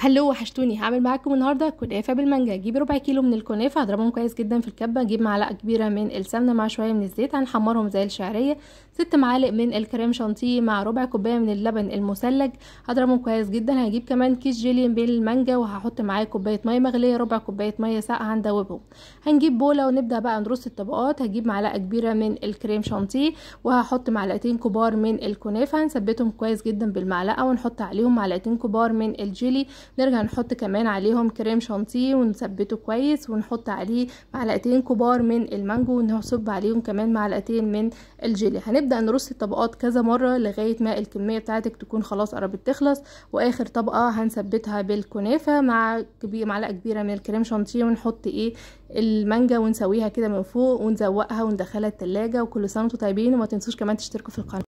هلو وحشتوني هعمل معاكم النهارده كنافه بالمانجا جيب ربع كيلو من الكنافه هضربهم كويس جدا في الكبه اجيب معلقه كبيره من السمنه مع شويه من الزيت هنحمرهم زي الشعريه ست معالق من الكريم شانتيه مع ربع كوبايه من اللبن المثلج هضربهم كويس جدا هجيب كمان كيس جيلي بالمانجا وهحط معايا كوبايه ميه مغليه ربع كوبايه ميه ساقعه هندوبهم هنجيب بوله ونبدا بقى نرص الطبقات هجيب معلقه كبيره من الكريم شانتيه وهحط معلقتين كبار من الكنافه هنثبتهم كويس جدا بالمعلقه ونحط عليهم معلقتين كبار من الجيلي نرجع نحط كمان عليهم كريم شانتيه ونثبته كويس ونحط عليه معلقتين كبار من المانجو ونصب عليهم كمان معلقتين من الجيلي هنبدا نرص الطبقات كذا مره لغايه ما الكميه بتاعتك تكون خلاص قربت تخلص واخر طبقه هنثبتها بالكنافه مع كبير معلقه كبيره من الكريم شانتيه ونحط ايه المانجا ونسويها كده من فوق ونزوقها وندخلها التلاجة وكل سنة وانتم طيبين وما تنسوش كمان تشتركوا في القناة